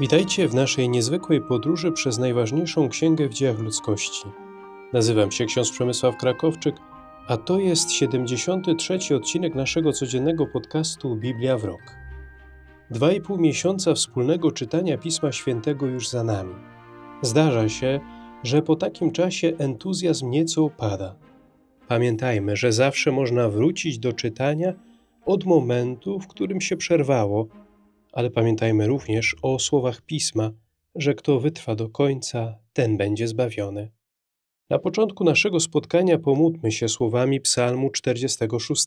Witajcie w naszej niezwykłej podróży przez najważniejszą księgę w dziejach ludzkości. Nazywam się ksiądz Przemysław Krakowczyk, a to jest 73. odcinek naszego codziennego podcastu Biblia w rok. Dwa i pół miesiąca wspólnego czytania Pisma Świętego już za nami. Zdarza się, że po takim czasie entuzjazm nieco opada. Pamiętajmy, że zawsze można wrócić do czytania od momentu, w którym się przerwało – ale pamiętajmy również o słowach pisma, że kto wytrwa do końca, ten będzie zbawiony. Na początku naszego spotkania pomódlmy się słowami Psalmu 46.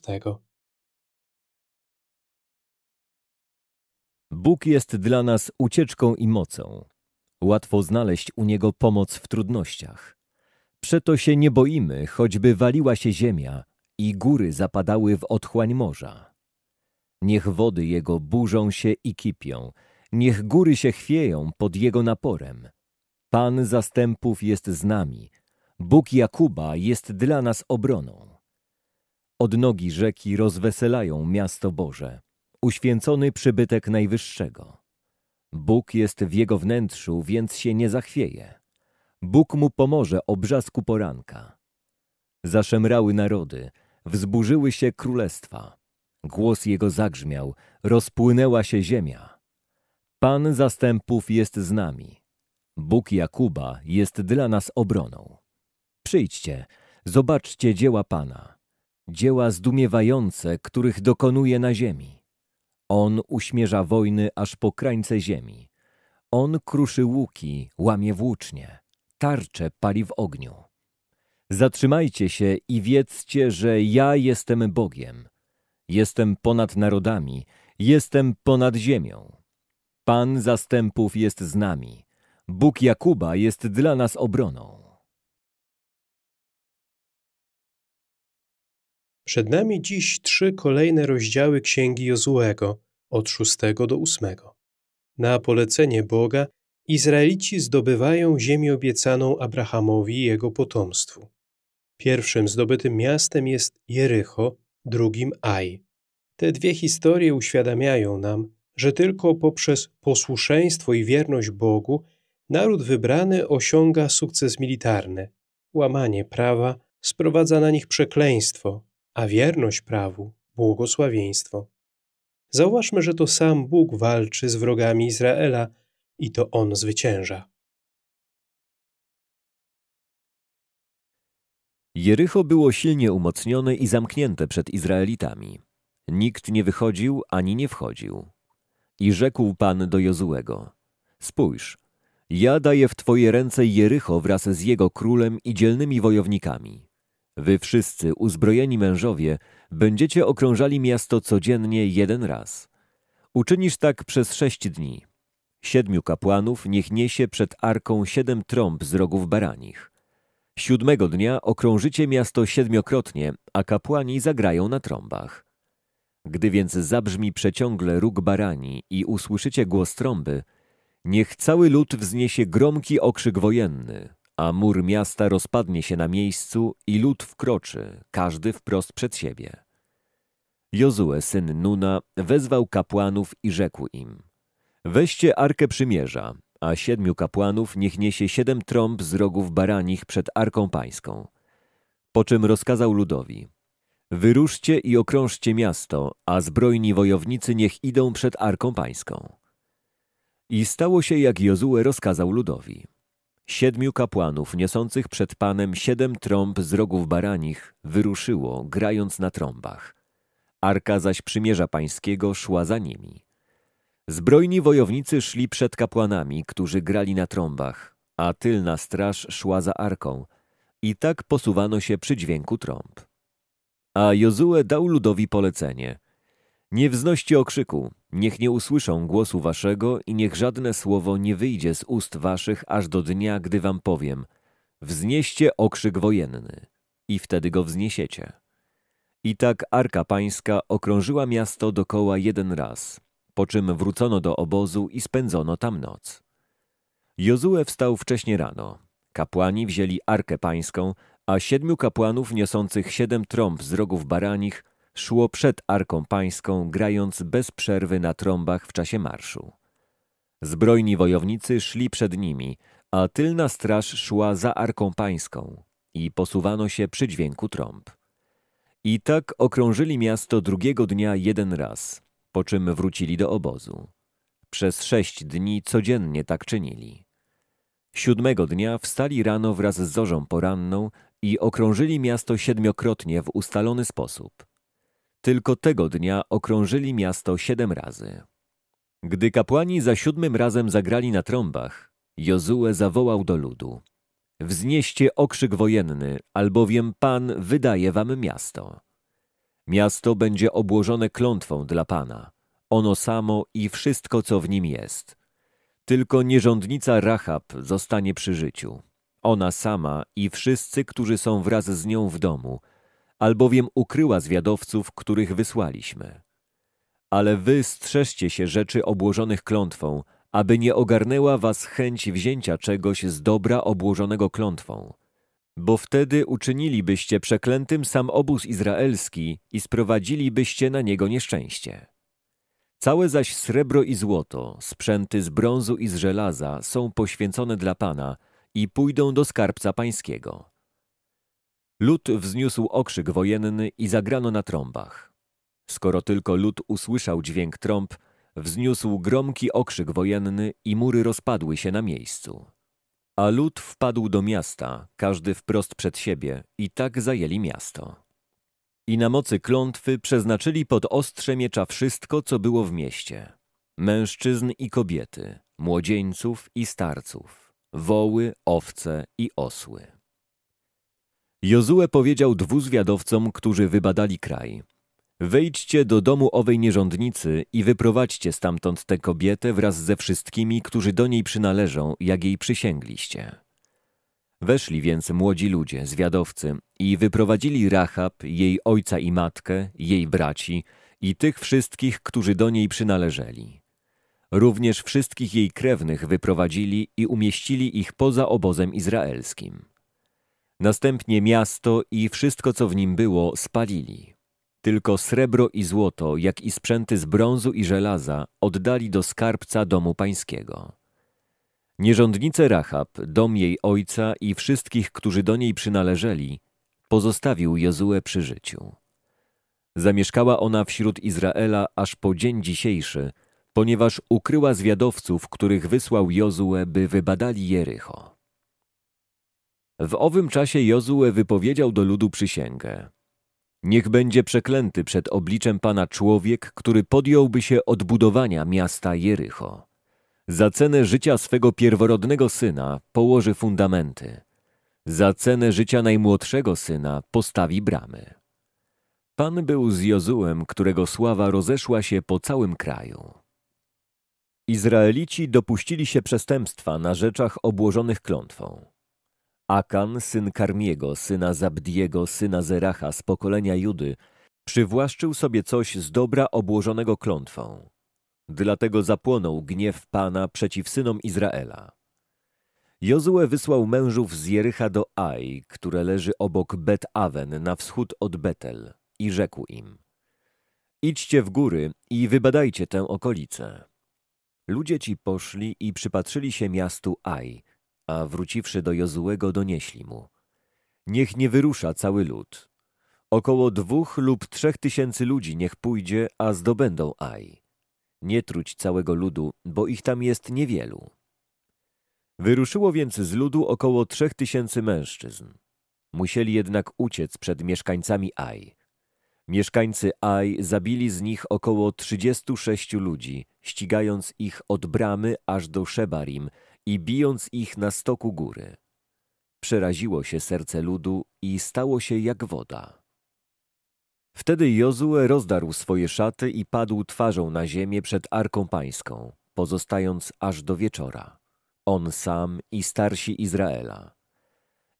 Bóg jest dla nas ucieczką i mocą. Łatwo znaleźć u Niego pomoc w trudnościach. Przeto się nie boimy, choćby waliła się ziemia i góry zapadały w otchłań morza. Niech wody Jego burzą się i kipią, niech góry się chwieją pod Jego naporem. Pan zastępów jest z nami, Bóg Jakuba jest dla nas obroną. Odnogi rzeki rozweselają miasto Boże, uświęcony przybytek Najwyższego. Bóg jest w jego wnętrzu, więc się nie zachwieje. Bóg mu pomoże obrzasku poranka. Zaszemrały narody, wzburzyły się królestwa. Głos jego zagrzmiał, rozpłynęła się ziemia. Pan zastępów jest z nami. Bóg Jakuba jest dla nas obroną. Przyjdźcie, zobaczcie dzieła Pana, dzieła zdumiewające, których dokonuje na ziemi. On uśmierza wojny aż po krańce ziemi. On kruszy łuki, łamie włócznie, tarcze pali w ogniu. Zatrzymajcie się i wiedzcie, że ja jestem Bogiem. Jestem ponad narodami, jestem ponad ziemią. Pan zastępów jest z nami. Bóg Jakuba jest dla nas obroną. Przed nami dziś trzy kolejne rozdziały Księgi Jozułego, od szóstego do ósmego. Na polecenie Boga Izraelici zdobywają ziemię obiecaną Abrahamowi i jego potomstwu. Pierwszym zdobytym miastem jest Jericho, drugim Aj. Te dwie historie uświadamiają nam, że tylko poprzez posłuszeństwo i wierność Bogu naród wybrany osiąga sukces militarny. Łamanie prawa sprowadza na nich przekleństwo, a wierność prawu błogosławieństwo. Zauważmy, że to sam Bóg walczy z wrogami Izraela i to On zwycięża. Jericho było silnie umocnione i zamknięte przed Izraelitami. Nikt nie wychodził ani nie wchodził. I rzekł Pan do Jozuego, spójrz, ja daję w Twoje ręce Jericho wraz z jego królem i dzielnymi wojownikami. Wy wszyscy, uzbrojeni mężowie, będziecie okrążali miasto codziennie jeden raz. Uczynisz tak przez sześć dni. Siedmiu kapłanów niech niesie przed arką siedem trąb z rogów baranich. Siódmego dnia okrążycie miasto siedmiokrotnie, a kapłani zagrają na trąbach. Gdy więc zabrzmi przeciągle róg barani i usłyszycie głos trąby, niech cały lud wzniesie gromki okrzyk wojenny, a mur miasta rozpadnie się na miejscu i lud wkroczy, każdy wprost przed siebie. Jozue, syn Nuna, wezwał kapłanów i rzekł im – Weźcie Arkę Przymierza a siedmiu kapłanów niech niesie siedem trąb z rogów baranich przed Arką Pańską. Po czym rozkazał ludowi, wyruszcie i okrążcie miasto, a zbrojni wojownicy niech idą przed Arką Pańską. I stało się, jak Jozue rozkazał ludowi. Siedmiu kapłanów niosących przed Panem siedem trąb z rogów baranich wyruszyło, grając na trąbach. Arka zaś przymierza pańskiego szła za nimi. Zbrojni wojownicy szli przed kapłanami, którzy grali na trąbach, a tylna straż szła za arką. I tak posuwano się przy dźwięku trąb. A Jozue dał ludowi polecenie. Nie wznoście okrzyku, niech nie usłyszą głosu waszego i niech żadne słowo nie wyjdzie z ust waszych aż do dnia, gdy wam powiem. Wznieście okrzyk wojenny i wtedy go wzniesiecie. I tak Arka Pańska okrążyła miasto dokoła jeden raz – po czym wrócono do obozu i spędzono tam noc. Jozue wstał wcześnie rano. Kapłani wzięli Arkę Pańską, a siedmiu kapłanów niosących siedem trąb z rogów baranich szło przed Arką Pańską, grając bez przerwy na trąbach w czasie marszu. Zbrojni wojownicy szli przed nimi, a tylna straż szła za Arką Pańską i posuwano się przy dźwięku trąb. I tak okrążyli miasto drugiego dnia jeden raz, po czym wrócili do obozu. Przez sześć dni codziennie tak czynili. Siódmego dnia wstali rano wraz z zorzą poranną i okrążyli miasto siedmiokrotnie w ustalony sposób. Tylko tego dnia okrążyli miasto siedem razy. Gdy kapłani za siódmym razem zagrali na trąbach, Jozue zawołał do ludu. Wznieście okrzyk wojenny, albowiem Pan wydaje wam miasto. Miasto będzie obłożone klątwą dla Pana, ono samo i wszystko, co w nim jest. Tylko nierządnica Rahab zostanie przy życiu, ona sama i wszyscy, którzy są wraz z nią w domu, albowiem ukryła zwiadowców, których wysłaliśmy. Ale wy strzeżcie się rzeczy obłożonych klątwą, aby nie ogarnęła was chęć wzięcia czegoś z dobra obłożonego klątwą bo wtedy uczynilibyście przeklętym sam obóz izraelski i sprowadzilibyście na niego nieszczęście. Całe zaś srebro i złoto, sprzęty z brązu i z żelaza są poświęcone dla Pana i pójdą do skarbca pańskiego. Lud wzniósł okrzyk wojenny i zagrano na trąbach. Skoro tylko lud usłyszał dźwięk trąb, wzniósł gromki okrzyk wojenny i mury rozpadły się na miejscu. A lud wpadł do miasta, każdy wprost przed siebie, i tak zajęli miasto. I na mocy klątwy przeznaczyli pod ostrze miecza wszystko, co było w mieście. Mężczyzn i kobiety, młodzieńców i starców, woły, owce i osły. Jozue powiedział dwuzwiadowcom, którzy wybadali kraj – Wejdźcie do domu owej nierządnicy i wyprowadźcie stamtąd tę kobietę wraz ze wszystkimi, którzy do niej przynależą, jak jej przysięgliście. Weszli więc młodzi ludzie, zwiadowcy, i wyprowadzili Rahab, jej ojca i matkę, jej braci i tych wszystkich, którzy do niej przynależeli. Również wszystkich jej krewnych wyprowadzili i umieścili ich poza obozem izraelskim. Następnie miasto i wszystko, co w nim było, spalili. Tylko srebro i złoto, jak i sprzęty z brązu i żelaza, oddali do skarbca domu pańskiego. Nierządnice Rahab, dom jej ojca i wszystkich, którzy do niej przynależeli, pozostawił Jozue przy życiu. Zamieszkała ona wśród Izraela aż po dzień dzisiejszy, ponieważ ukryła zwiadowców, których wysłał Jozue, by wybadali Jericho. W owym czasie Jozue wypowiedział do ludu przysięgę. Niech będzie przeklęty przed obliczem Pana człowiek, który podjąłby się odbudowania miasta Jericho. Za cenę życia swego pierworodnego syna położy fundamenty. Za cenę życia najmłodszego syna postawi bramy. Pan był z Jozułem, którego sława rozeszła się po całym kraju. Izraelici dopuścili się przestępstwa na rzeczach obłożonych klątwą. Akan, syn Karmiego, syna Zabdiego, syna Zeracha z pokolenia Judy, przywłaszczył sobie coś z dobra obłożonego klątwą. Dlatego zapłonął gniew Pana przeciw synom Izraela. Jozue wysłał mężów z Jerycha do Aj, które leży obok Bet-Awen na wschód od Betel i rzekł im Idźcie w góry i wybadajcie tę okolicę. Ludzie ci poszli i przypatrzyli się miastu Aj – a wróciwszy do Jozułego donieśli mu. Niech nie wyrusza cały lud. Około dwóch lub trzech tysięcy ludzi niech pójdzie, a zdobędą Aj. Nie truć całego ludu, bo ich tam jest niewielu. Wyruszyło więc z ludu około trzech tysięcy mężczyzn. Musieli jednak uciec przed mieszkańcami Aj. Mieszkańcy Aj zabili z nich około trzydziestu sześciu ludzi, ścigając ich od bramy aż do Szebarim, i bijąc ich na stoku góry. Przeraziło się serce ludu i stało się jak woda. Wtedy Jozue rozdarł swoje szaty i padł twarzą na ziemię przed Arką Pańską, pozostając aż do wieczora. On sam i starsi Izraela.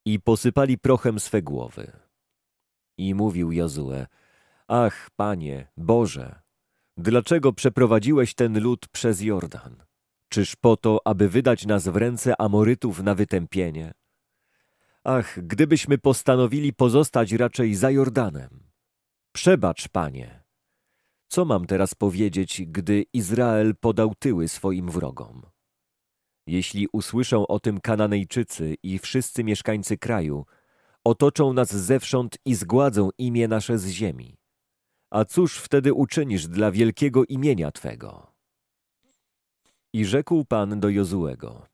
I posypali prochem swe głowy. I mówił Jozue, Ach, Panie, Boże, dlaczego przeprowadziłeś ten lud przez Jordan? Czyż po to, aby wydać nas w ręce Amorytów na wytępienie? Ach, gdybyśmy postanowili pozostać raczej za Jordanem. Przebacz, Panie. Co mam teraz powiedzieć, gdy Izrael podał tyły swoim wrogom? Jeśli usłyszą o tym Kananejczycy i wszyscy mieszkańcy kraju, otoczą nas zewsząd i zgładzą imię nasze z ziemi. A cóż wtedy uczynisz dla wielkiego imienia Twego? I rzekł Pan do Josuego: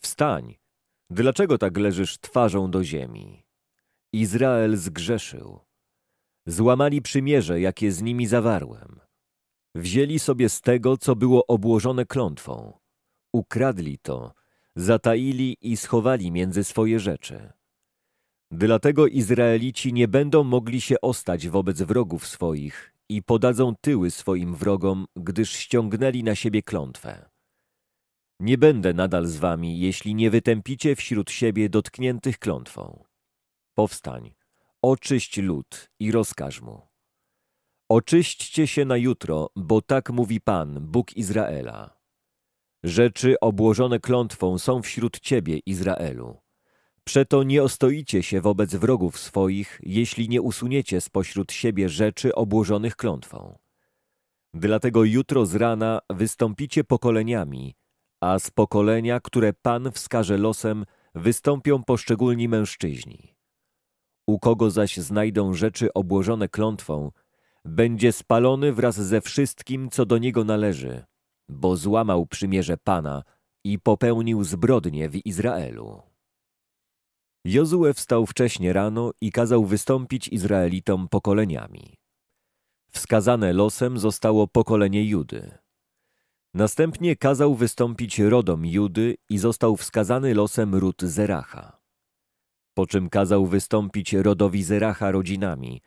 Wstań, dlaczego tak leżysz twarzą do ziemi? Izrael zgrzeszył. Złamali przymierze, jakie z nimi zawarłem. Wzięli sobie z tego, co było obłożone klątwą. Ukradli to, zataili i schowali między swoje rzeczy. Dlatego Izraelici nie będą mogli się ostać wobec wrogów swoich i podadzą tyły swoim wrogom, gdyż ściągnęli na siebie klątwę. Nie będę nadal z wami, jeśli nie wytępicie wśród siebie dotkniętych klątwą. Powstań, oczyść lud i rozkaż mu. Oczyśćcie się na jutro, bo tak mówi Pan, Bóg Izraela. Rzeczy obłożone klątwą są wśród ciebie, Izraelu. Przeto nie ostoicie się wobec wrogów swoich, jeśli nie usuniecie spośród siebie rzeczy obłożonych klątwą. Dlatego jutro z rana wystąpicie pokoleniami, a z pokolenia, które Pan wskaże losem, wystąpią poszczególni mężczyźni. U kogo zaś znajdą rzeczy obłożone klątwą, będzie spalony wraz ze wszystkim, co do niego należy, bo złamał przymierze Pana i popełnił zbrodnie w Izraelu. Jozue wstał wcześnie rano i kazał wystąpić Izraelitom pokoleniami. Wskazane losem zostało pokolenie Judy. Następnie kazał wystąpić rodom Judy i został wskazany losem ród Zeracha. Po czym kazał wystąpić rodowi Zeracha rodzinami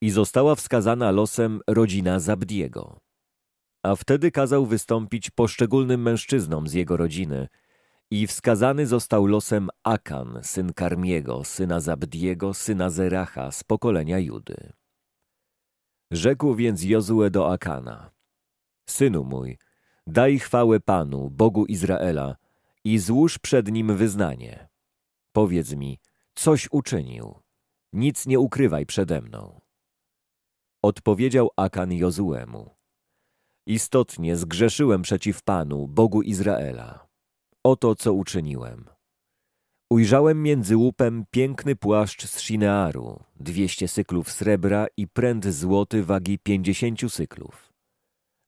i została wskazana losem rodzina Zabdiego. A wtedy kazał wystąpić poszczególnym mężczyznom z jego rodziny i wskazany został losem Akan, syn Karmiego, syna Zabdiego, syna Zeracha z pokolenia Judy. Rzekł więc Jozue do Akana, Synu mój, Daj chwałę Panu, Bogu Izraela, i złóż przed Nim wyznanie. Powiedz mi, coś uczynił, nic nie ukrywaj przede mną. Odpowiedział Akan Jozuemu. Istotnie zgrzeszyłem przeciw Panu, Bogu Izraela. Oto co uczyniłem. Ujrzałem między łupem piękny płaszcz z Shinearu, dwieście syklów srebra i pręd złoty wagi pięćdziesięciu syklów.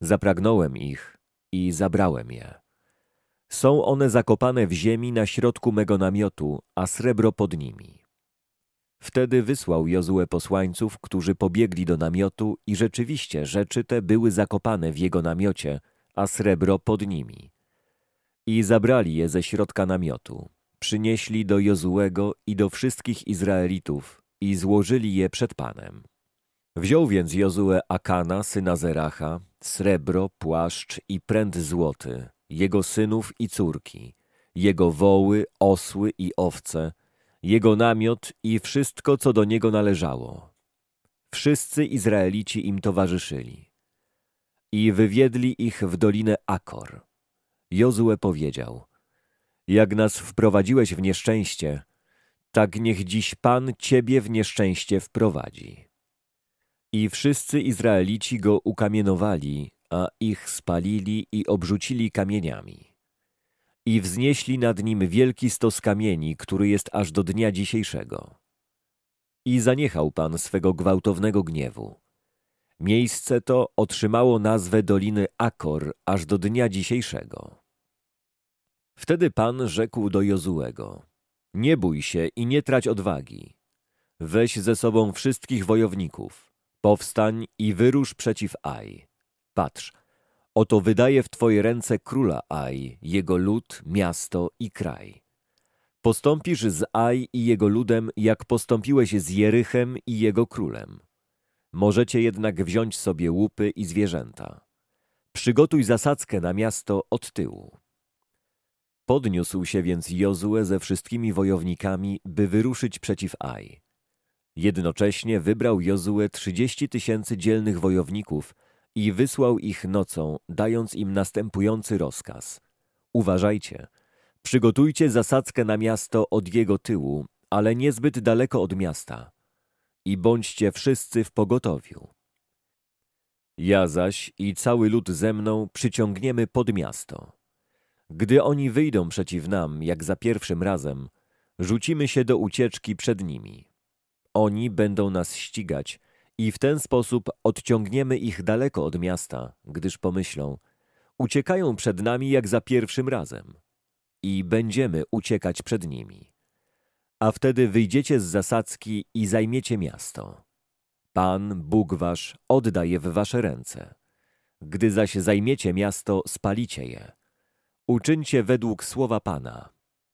Zapragnąłem ich i zabrałem je. Są one zakopane w ziemi na środku mego namiotu, a srebro pod nimi. Wtedy wysłał Jozue posłańców, którzy pobiegli do namiotu i rzeczywiście rzeczy te były zakopane w jego namiocie, a srebro pod nimi. I zabrali je ze środka namiotu, przynieśli do Jozułego i do wszystkich Izraelitów i złożyli je przed Panem. Wziął więc Jozue Akana, syna Zeracha, srebro, płaszcz i pręt złoty, jego synów i córki, jego woły, osły i owce, jego namiot i wszystko, co do niego należało. Wszyscy Izraelici im towarzyszyli. I wywiedli ich w dolinę Akor. Jozue powiedział, jak nas wprowadziłeś w nieszczęście, tak niech dziś Pan Ciebie w nieszczęście wprowadzi. I wszyscy Izraelici go ukamienowali, a ich spalili i obrzucili kamieniami. I wznieśli nad nim wielki stos kamieni, który jest aż do dnia dzisiejszego. I zaniechał Pan swego gwałtownego gniewu. Miejsce to otrzymało nazwę Doliny Akor aż do dnia dzisiejszego. Wtedy Pan rzekł do Jozułego, nie bój się i nie trać odwagi. Weź ze sobą wszystkich wojowników – Powstań i wyrusz przeciw Aj. Patrz, oto wydaje w Twoje ręce króla Aj, jego lud, miasto i kraj. Postąpisz z Aj i jego ludem, jak postąpiłeś z Jerychem i jego królem. Możecie jednak wziąć sobie łupy i zwierzęta. Przygotuj zasadzkę na miasto od tyłu. Podniósł się więc Jozue ze wszystkimi wojownikami, by wyruszyć przeciw Aj. Jednocześnie wybrał Jozue trzydzieści tysięcy dzielnych wojowników i wysłał ich nocą, dając im następujący rozkaz. Uważajcie, przygotujcie zasadzkę na miasto od jego tyłu, ale niezbyt daleko od miasta i bądźcie wszyscy w pogotowiu. Ja zaś i cały lud ze mną przyciągniemy pod miasto. Gdy oni wyjdą przeciw nam, jak za pierwszym razem, rzucimy się do ucieczki przed nimi. Oni będą nas ścigać i w ten sposób odciągniemy ich daleko od miasta, gdyż pomyślą, uciekają przed nami jak za pierwszym razem i będziemy uciekać przed nimi. A wtedy wyjdziecie z zasadzki i zajmiecie miasto. Pan, Bóg wasz, oddaje w wasze ręce. Gdy zaś zajmiecie miasto, spalicie je. Uczyńcie według słowa Pana.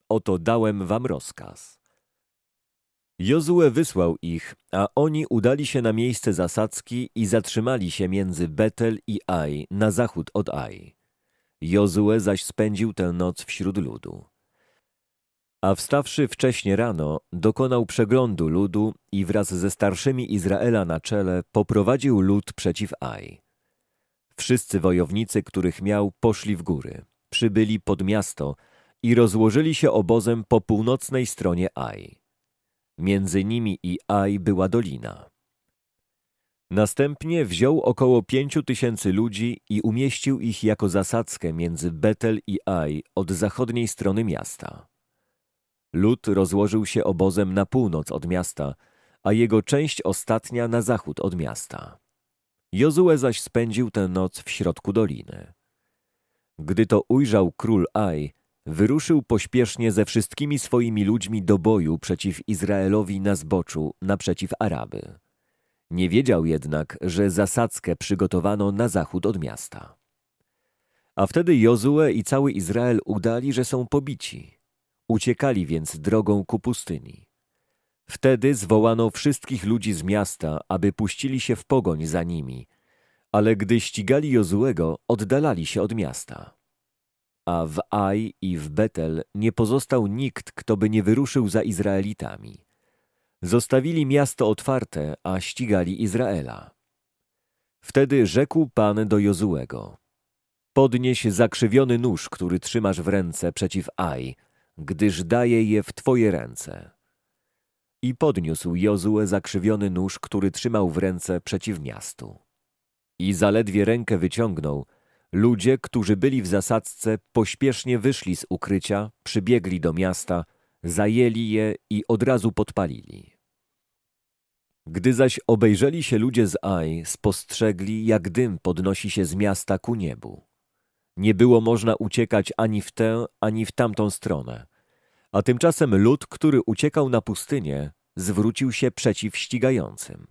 Oto dałem wam rozkaz. Jozue wysłał ich, a oni udali się na miejsce zasadzki i zatrzymali się między Betel i Aj, na zachód od Aj. Jozue zaś spędził tę noc wśród ludu. A wstawszy wcześnie rano, dokonał przeglądu ludu i wraz ze starszymi Izraela na czele poprowadził lud przeciw Aj. Wszyscy wojownicy, których miał, poszli w góry, przybyli pod miasto i rozłożyli się obozem po północnej stronie Aj. Między nimi i Aj była dolina. Następnie wziął około pięciu tysięcy ludzi i umieścił ich jako zasadzkę między Betel i Aj od zachodniej strony miasta. Lud rozłożył się obozem na północ od miasta, a jego część ostatnia na zachód od miasta. Jozue zaś spędził tę noc w środku doliny. Gdy to ujrzał król Aj, Wyruszył pośpiesznie ze wszystkimi swoimi ludźmi do boju przeciw Izraelowi na zboczu, naprzeciw Araby. Nie wiedział jednak, że zasadzkę przygotowano na zachód od miasta. A wtedy Jozue i cały Izrael udali, że są pobici. Uciekali więc drogą ku pustyni. Wtedy zwołano wszystkich ludzi z miasta, aby puścili się w pogoń za nimi, ale gdy ścigali Jozuego, oddalali się od miasta a w Aj i w Betel nie pozostał nikt, kto by nie wyruszył za Izraelitami. Zostawili miasto otwarte, a ścigali Izraela. Wtedy rzekł Pan do Jozułego: Podnieś zakrzywiony nóż, który trzymasz w ręce przeciw Aj, gdyż daję je w twoje ręce. I podniósł Jozue zakrzywiony nóż, który trzymał w ręce przeciw miastu. I zaledwie rękę wyciągnął, Ludzie, którzy byli w zasadzce, pośpiesznie wyszli z ukrycia, przybiegli do miasta, zajęli je i od razu podpalili. Gdy zaś obejrzeli się ludzie z Aj, spostrzegli, jak dym podnosi się z miasta ku niebu. Nie było można uciekać ani w tę, ani w tamtą stronę. A tymczasem lud, który uciekał na pustynię, zwrócił się przeciw ścigającym.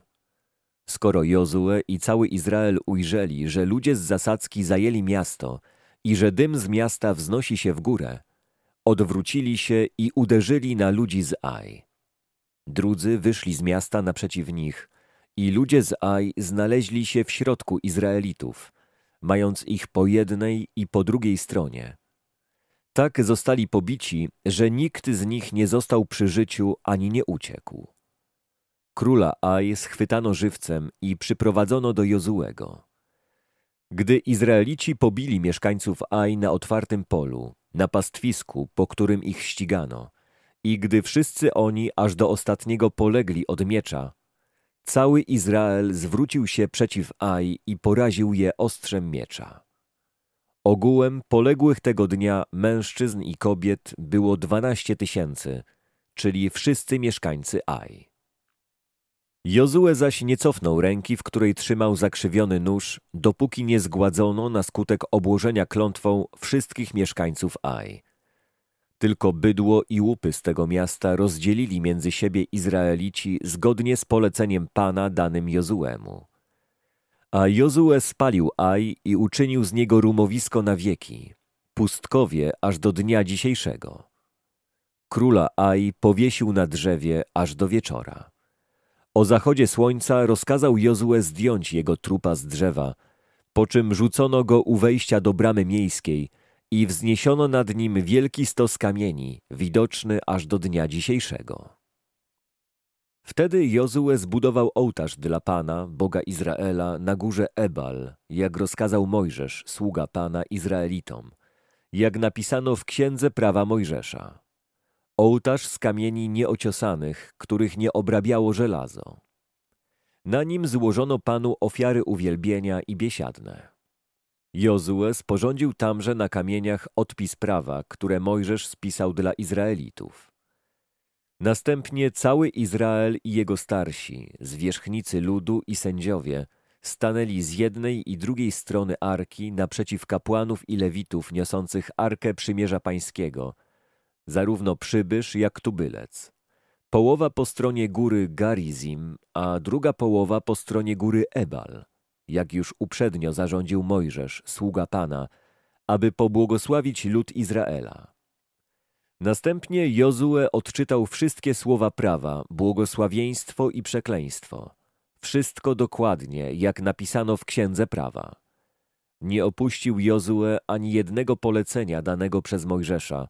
Skoro Jozue i cały Izrael ujrzeli, że ludzie z zasadzki zajęli miasto i że dym z miasta wznosi się w górę, odwrócili się i uderzyli na ludzi z Aj. Drudzy wyszli z miasta naprzeciw nich i ludzie z Aj znaleźli się w środku Izraelitów, mając ich po jednej i po drugiej stronie. Tak zostali pobici, że nikt z nich nie został przy życiu ani nie uciekł. Króla Aj schwytano żywcem i przyprowadzono do Jozułego. Gdy Izraelici pobili mieszkańców Aj na otwartym polu, na pastwisku, po którym ich ścigano, i gdy wszyscy oni aż do ostatniego polegli od miecza, cały Izrael zwrócił się przeciw Aj i poraził je ostrzem miecza. Ogółem poległych tego dnia mężczyzn i kobiet było dwanaście tysięcy, czyli wszyscy mieszkańcy Aj. Jozue zaś nie cofnął ręki, w której trzymał zakrzywiony nóż, dopóki nie zgładzono na skutek obłożenia klątwą wszystkich mieszkańców Aj. Tylko bydło i łupy z tego miasta rozdzielili między siebie Izraelici zgodnie z poleceniem Pana danym Jozuemu. A Jozue spalił Aj i uczynił z niego rumowisko na wieki, pustkowie aż do dnia dzisiejszego. Króla Aj powiesił na drzewie aż do wieczora. O zachodzie słońca rozkazał Jozue zdjąć jego trupa z drzewa, po czym rzucono go u wejścia do bramy miejskiej i wzniesiono nad nim wielki stos kamieni, widoczny aż do dnia dzisiejszego. Wtedy Jozue zbudował ołtarz dla Pana, Boga Izraela, na górze Ebal, jak rozkazał Mojżesz, sługa Pana Izraelitom, jak napisano w Księdze Prawa Mojżesza. Ołtarz z kamieni nieociosanych, których nie obrabiało żelazo. Na nim złożono Panu ofiary uwielbienia i biesiadne. Jozue sporządził tamże na kamieniach odpis prawa, które Mojżesz spisał dla Izraelitów. Następnie cały Izrael i jego starsi, zwierzchnicy ludu i sędziowie, stanęli z jednej i drugiej strony arki naprzeciw kapłanów i lewitów niosących arkę przymierza pańskiego – zarówno przybysz jak tubylec. Połowa po stronie góry Garizim, a druga połowa po stronie góry Ebal, jak już uprzednio zarządził Mojżesz, sługa Pana, aby pobłogosławić lud Izraela. Następnie Jozue odczytał wszystkie słowa prawa, błogosławieństwo i przekleństwo. Wszystko dokładnie, jak napisano w Księdze Prawa. Nie opuścił Jozue ani jednego polecenia danego przez Mojżesza,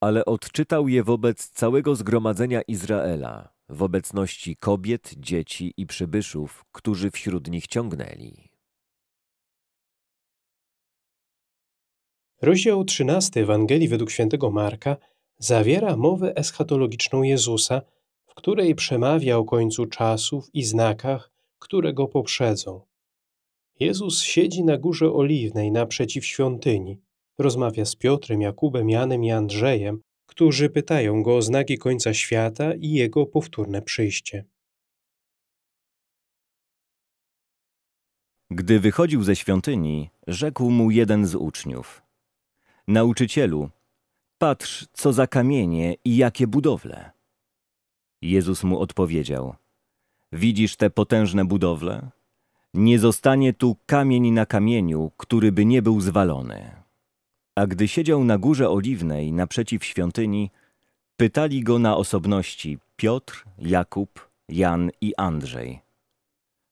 ale odczytał je wobec całego zgromadzenia Izraela, w obecności kobiet, dzieci i przybyszów, którzy wśród nich ciągnęli. Rozdział 13 Ewangelii według świętego Marka zawiera mowę eschatologiczną Jezusa, w której przemawia o końcu czasów i znakach, które go poprzedzą. Jezus siedzi na górze oliwnej naprzeciw świątyni. Rozmawia z Piotrem, Jakubem, Janem i Andrzejem, którzy pytają go o znaki końca świata i jego powtórne przyjście. Gdy wychodził ze świątyni, rzekł mu jeden z uczniów: Nauczycielu, patrz, co za kamienie i jakie budowle. Jezus mu odpowiedział: Widzisz te potężne budowle? Nie zostanie tu kamień na kamieniu, który by nie był zwalony. A gdy siedział na górze oliwnej naprzeciw świątyni, pytali go na osobności Piotr, Jakub, Jan i Andrzej.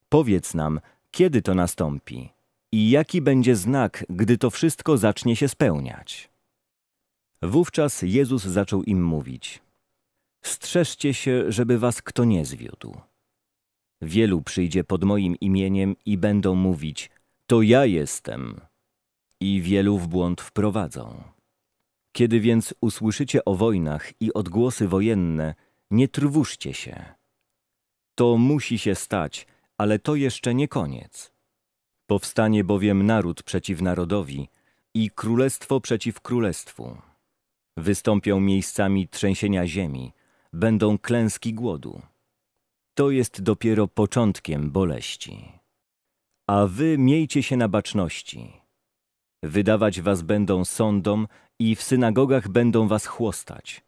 Powiedz nam, kiedy to nastąpi i jaki będzie znak, gdy to wszystko zacznie się spełniać. Wówczas Jezus zaczął im mówić: Strzeżcie się, żeby was kto nie zwiódł. Wielu przyjdzie pod moim imieniem i będą mówić: To ja jestem i wielu w błąd wprowadzą. Kiedy więc usłyszycie o wojnach i odgłosy wojenne, nie trwóżcie się. To musi się stać, ale to jeszcze nie koniec. Powstanie bowiem naród przeciw narodowi i królestwo przeciw królestwu. Wystąpią miejscami trzęsienia ziemi, będą klęski głodu. To jest dopiero początkiem boleści. A wy miejcie się na baczności Wydawać was będą sądom i w synagogach będą was chłostać.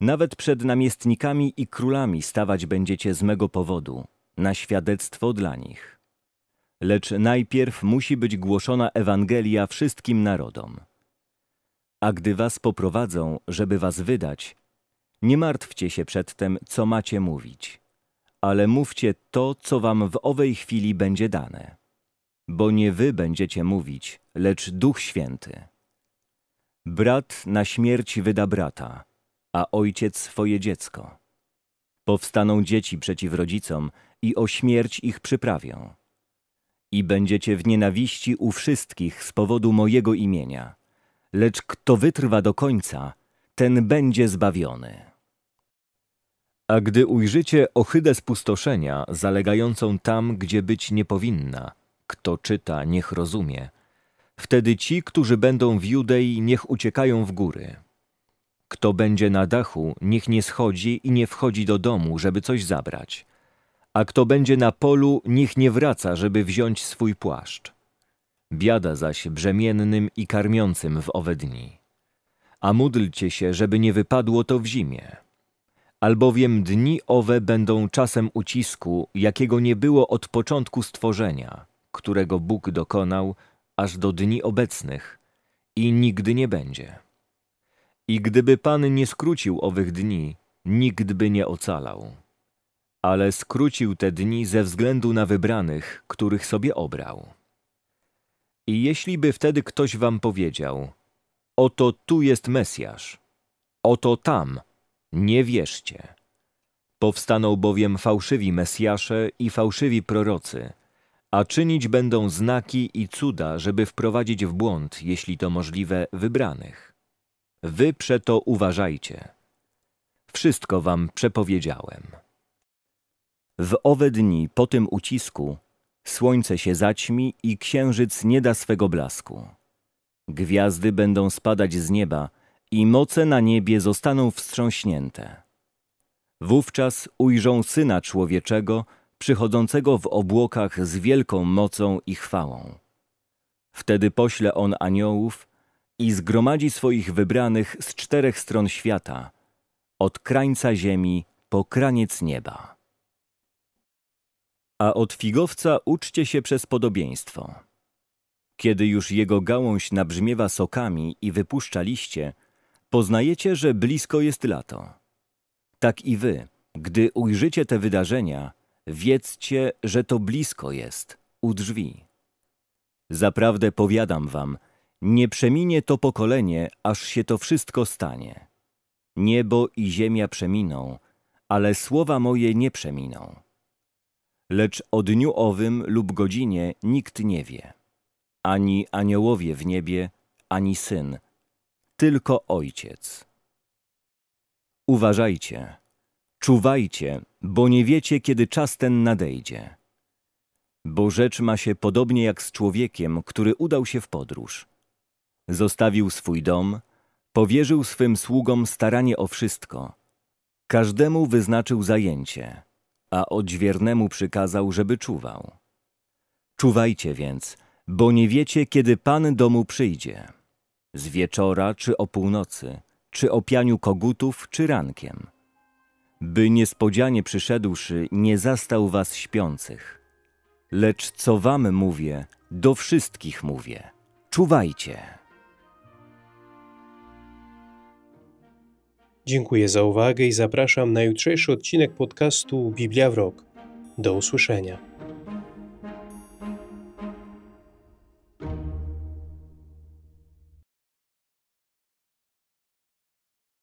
Nawet przed namiestnikami i królami stawać będziecie z mego powodu, na świadectwo dla nich. Lecz najpierw musi być głoszona Ewangelia wszystkim narodom. A gdy was poprowadzą, żeby was wydać, nie martwcie się przedtem, co macie mówić, ale mówcie to, co wam w owej chwili będzie dane. Bo nie wy będziecie mówić, lecz Duch Święty. Brat na śmierć wyda brata, a ojciec swoje dziecko. Powstaną dzieci przeciw rodzicom i o śmierć ich przyprawią. I będziecie w nienawiści u wszystkich z powodu mojego imienia. Lecz kto wytrwa do końca, ten będzie zbawiony. A gdy ujrzycie ohydę spustoszenia zalegającą tam, gdzie być nie powinna, kto czyta, niech rozumie – Wtedy ci, którzy będą w Judei, niech uciekają w góry. Kto będzie na dachu, niech nie schodzi i nie wchodzi do domu, żeby coś zabrać. A kto będzie na polu, niech nie wraca, żeby wziąć swój płaszcz. Biada zaś brzemiennym i karmiącym w owe dni. A módlcie się, żeby nie wypadło to w zimie. Albowiem dni owe będą czasem ucisku, jakiego nie było od początku stworzenia, którego Bóg dokonał, aż do dni obecnych i nigdy nie będzie. I gdyby Pan nie skrócił owych dni, nikt by nie ocalał. Ale skrócił te dni ze względu na wybranych, których sobie obrał. I jeśli by wtedy ktoś wam powiedział, oto tu jest Mesjasz, oto tam, nie wierzcie. Powstaną bowiem fałszywi Mesjasze i fałszywi prorocy – a czynić będą znaki i cuda, żeby wprowadzić w błąd, jeśli to możliwe, wybranych. Wy przeto uważajcie. Wszystko wam przepowiedziałem. W owe dni po tym ucisku słońce się zaćmi i księżyc nie da swego blasku. Gwiazdy będą spadać z nieba i moce na niebie zostaną wstrząśnięte. Wówczas ujrzą Syna Człowieczego, przychodzącego w obłokach z wielką mocą i chwałą. Wtedy pośle on aniołów i zgromadzi swoich wybranych z czterech stron świata, od krańca ziemi po kraniec nieba. A od figowca uczcie się przez podobieństwo. Kiedy już jego gałąź nabrzmiewa sokami i wypuszcza liście, poznajecie, że blisko jest lato. Tak i wy, gdy ujrzycie te wydarzenia, wiedzcie, że to blisko jest, u drzwi. Zaprawdę powiadam wam, nie przeminie to pokolenie, aż się to wszystko stanie. Niebo i ziemia przeminą, ale słowa moje nie przeminą. Lecz o dniu owym lub godzinie nikt nie wie, ani aniołowie w niebie, ani syn, tylko ojciec. Uważajcie, Czuwajcie, bo nie wiecie, kiedy czas ten nadejdzie. Bo rzecz ma się podobnie jak z człowiekiem, który udał się w podróż. Zostawił swój dom, powierzył swym sługom staranie o wszystko. Każdemu wyznaczył zajęcie, a odźwiernemu przykazał, żeby czuwał. Czuwajcie więc, bo nie wiecie, kiedy Pan domu przyjdzie. Z wieczora czy o północy, czy o pianiu kogutów, czy rankiem – by niespodzianie przyszedłszy nie zastał was śpiących. Lecz co wam mówię, do wszystkich mówię. Czuwajcie. Dziękuję za uwagę i zapraszam na jutrzejszy odcinek podcastu Biblia w Rok. Do usłyszenia.